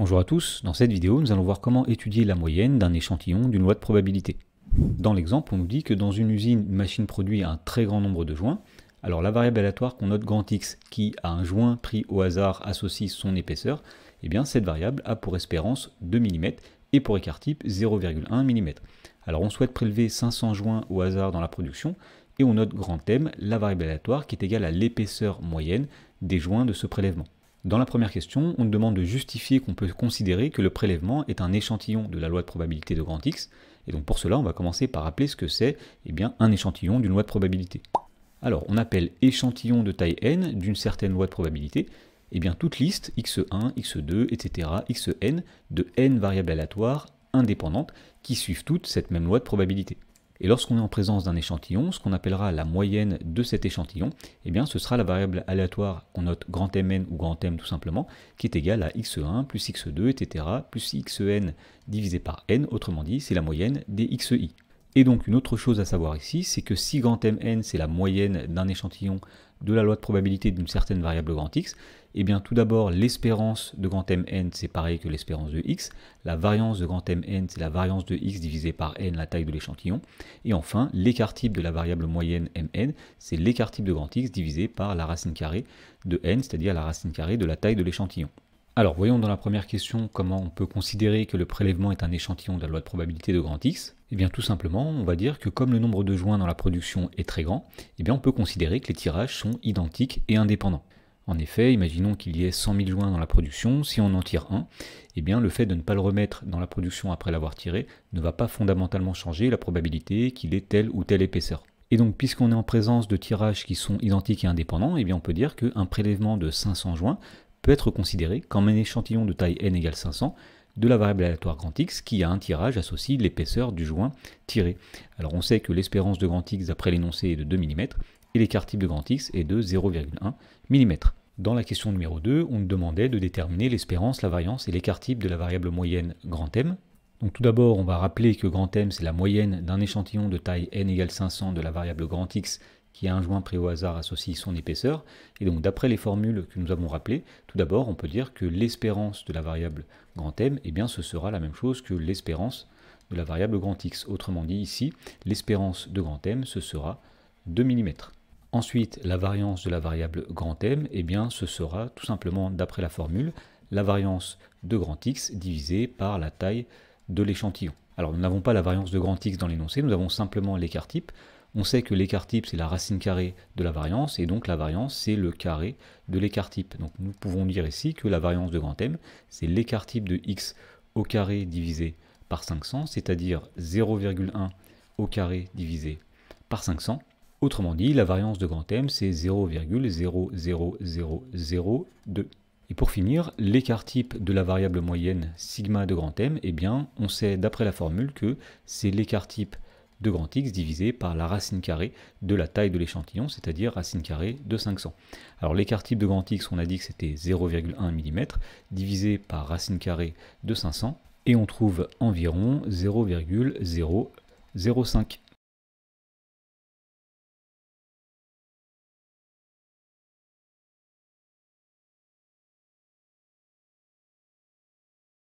Bonjour à tous, dans cette vidéo nous allons voir comment étudier la moyenne d'un échantillon d'une loi de probabilité. Dans l'exemple, on nous dit que dans une usine, une machine produit un très grand nombre de joints. Alors la variable aléatoire qu'on note grand X, qui à un joint pris au hasard associe son épaisseur, eh bien cette variable a pour espérance 2 mm et pour écart type 0,1 mm. Alors on souhaite prélever 500 joints au hasard dans la production et on note grand M, la variable aléatoire qui est égale à l'épaisseur moyenne des joints de ce prélèvement. Dans la première question, on nous demande de justifier qu'on peut considérer que le prélèvement est un échantillon de la loi de probabilité de grand X, et donc pour cela, on va commencer par rappeler ce que c'est eh bien, un échantillon d'une loi de probabilité. Alors, on appelle échantillon de taille n d'une certaine loi de probabilité, eh bien toute liste x1, x2, etc., xn de n variables aléatoires indépendantes qui suivent toutes cette même loi de probabilité. Et lorsqu'on est en présence d'un échantillon, ce qu'on appellera la moyenne de cet échantillon, eh bien ce sera la variable aléatoire qu'on note grand Mn ou grand M tout simplement, qui est égale à x1 plus x2, etc., plus xn divisé par n, autrement dit c'est la moyenne des xi. Et donc une autre chose à savoir ici, c'est que si grand mn c'est la moyenne d'un échantillon de la loi de probabilité d'une certaine variable grand x, eh bien tout d'abord l'espérance de grand mn c'est pareil que l'espérance de x, la variance de grand mn c'est la variance de x divisée par n la taille de l'échantillon, et enfin l'écart type de la variable moyenne mn c'est l'écart type de grand x divisé par la racine carrée de n, c'est-à-dire la racine carrée de la taille de l'échantillon. Alors voyons dans la première question comment on peut considérer que le prélèvement est un échantillon de la loi de probabilité de grand X. Eh bien tout simplement, on va dire que comme le nombre de joints dans la production est très grand, eh bien on peut considérer que les tirages sont identiques et indépendants. En effet, imaginons qu'il y ait 100 000 joints dans la production, si on en tire un, eh bien le fait de ne pas le remettre dans la production après l'avoir tiré ne va pas fondamentalement changer la probabilité qu'il ait telle ou telle épaisseur. Et donc, puisqu'on est en présence de tirages qui sont identiques et indépendants, eh bien on peut dire qu'un prélèvement de 500 joints peut être considéré comme un échantillon de taille n égale 500 de la variable aléatoire grand X qui a un tirage associé associe l'épaisseur du joint tiré. Alors on sait que l'espérance de grand X d'après l'énoncé est de 2 mm et l'écart type de grand X est de 0,1 mm. Dans la question numéro 2, on nous demandait de déterminer l'espérance, la variance et l'écart type de la variable moyenne grand M. Donc tout d'abord, on va rappeler que grand M c'est la moyenne d'un échantillon de taille n égale 500 de la variable grand X qui a un joint pris au hasard associe son épaisseur. Et donc d'après les formules que nous avons rappelées, tout d'abord on peut dire que l'espérance de la variable grand M, eh bien ce sera la même chose que l'espérance de la variable grand X. Autrement dit ici, l'espérance de grand M, ce sera 2 mm. Ensuite, la variance de la variable grand M, eh bien ce sera tout simplement d'après la formule, la variance de grand X divisée par la taille de l'échantillon. Alors nous n'avons pas la variance de grand X dans l'énoncé, nous avons simplement l'écart type. On sait que l'écart type c'est la racine carrée de la variance et donc la variance c'est le carré de l'écart type. Donc nous pouvons dire ici que la variance de grand M c'est l'écart type de X au carré divisé par 500, c'est-à-dire 0,1 au carré divisé par 500. Autrement dit, la variance de grand M c'est 0,00002. Et pour finir, l'écart type de la variable moyenne sigma de grand M, eh bien, on sait d'après la formule que c'est l'écart type de grand X divisé par la racine carrée de la taille de l'échantillon, c'est-à-dire racine carrée de 500. Alors l'écart type de grand X, on a dit que c'était 0,1 mm, divisé par racine carrée de 500, et on trouve environ 0,005